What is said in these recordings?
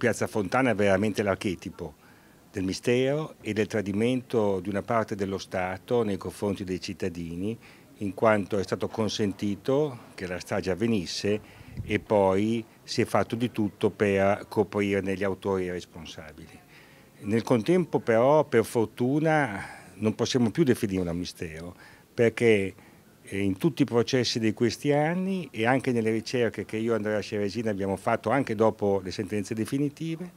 Piazza Fontana è veramente l'archetipo del mistero e del tradimento di una parte dello Stato nei confronti dei cittadini, in quanto è stato consentito che la strage avvenisse e poi si è fatto di tutto per coprirne gli autori responsabili. Nel contempo però, per fortuna, non possiamo più definire un mistero, perché in tutti i processi di questi anni e anche nelle ricerche che io e Andrea Ceresina abbiamo fatto anche dopo le sentenze definitive,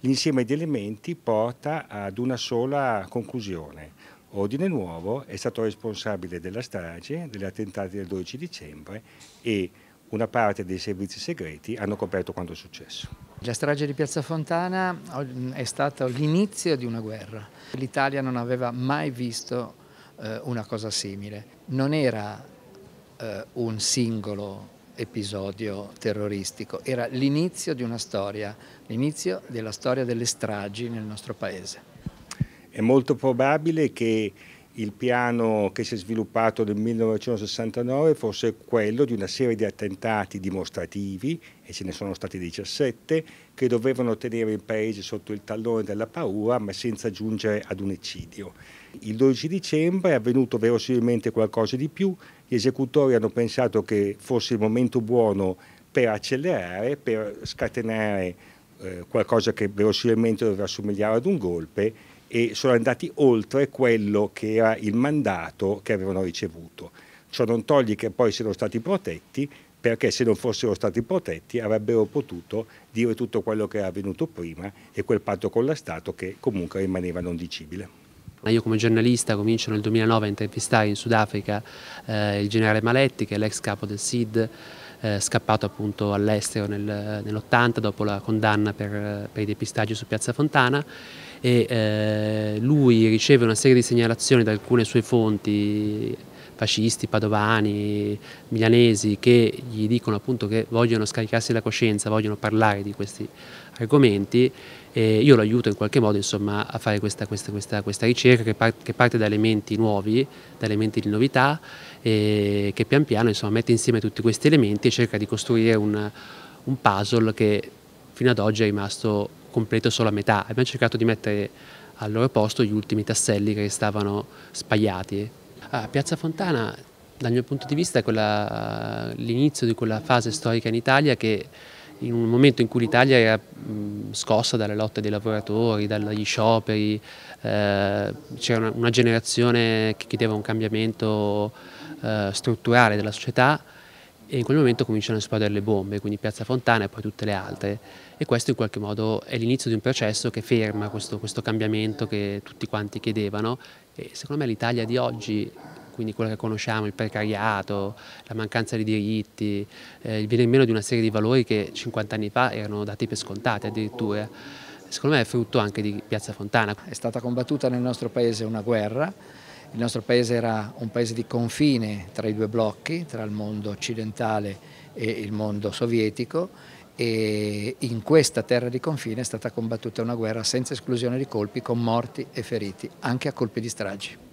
l'insieme di elementi porta ad una sola conclusione. Ordine Nuovo è stato responsabile della strage, degli attentati del 12 dicembre e una parte dei servizi segreti hanno coperto quanto è successo. La strage di Piazza Fontana è stata l'inizio di una guerra. L'Italia non aveva mai visto eh, una cosa simile. Non era eh, un singolo episodio terroristico, era l'inizio di una storia, l'inizio della storia delle stragi nel nostro paese. È molto probabile che il piano che si è sviluppato nel 1969 fosse quello di una serie di attentati dimostrativi, e ce ne sono stati 17, che dovevano tenere il paese sotto il tallone della paura ma senza giungere ad un eccidio. Il 12 dicembre è avvenuto verosimilmente qualcosa di più, gli esecutori hanno pensato che fosse il momento buono per accelerare, per scatenare eh, qualcosa che verosimilmente doveva assomigliare ad un golpe e sono andati oltre quello che era il mandato che avevano ricevuto. Ciò non toglie che poi siano stati protetti, perché se non fossero stati protetti avrebbero potuto dire tutto quello che era avvenuto prima e quel patto con la Stato che comunque rimaneva non dicibile. Io come giornalista comincio nel 2009 a intervistare in Sudafrica eh, il generale Maletti che è l'ex capo del SID eh, scappato appunto all'estero nel, nell'80 dopo la condanna per, eh, per, i depistaggi su Piazza Fontana e eh, lui riceve una serie di segnalazioni da alcune sue fonti fascisti, padovani, milanesi che gli dicono appunto che vogliono scaricarsi la coscienza, vogliono parlare di questi argomenti e io lo aiuto in qualche modo insomma, a fare questa, questa, questa, questa ricerca che, par che, parte da elementi nuovi, da elementi di novità e che pian piano insomma, mette insieme tutti questi elementi e cerca di costruire un, un puzzle che fino ad oggi è rimasto completo solo a metà. Abbiamo cercato di mettere al loro posto gli ultimi tasselli che stavano spagliati Ah, Piazza Fontana dal mio punto di vista è l'inizio di quella fase storica in Italia che in un momento in cui l'Italia era scossa dalle lotte dei lavoratori, dagli scioperi, eh, c'era una, una, generazione che chiedeva un cambiamento eh, strutturale della società, e in quel momento cominciano a esplodere le bombe, quindi Piazza Fontana e poi tutte le altre e questo in qualche modo è l'inizio di un processo che ferma questo, questo cambiamento che tutti quanti chiedevano e secondo me l'Italia di oggi quindi quello che conosciamo, il precariato, la mancanza di diritti, eh, il venire meno di una serie di valori che 50 anni fa erano dati per scontati addirittura. Secondo me è frutto anche di Piazza Fontana. È stata combattuta nel nostro paese una guerra il nostro paese era un paese di confine tra i due blocchi, tra il mondo occidentale e il mondo sovietico e in questa terra di confine è stata combattuta una guerra senza esclusione di colpi con morti e feriti, anche a colpi di stragi.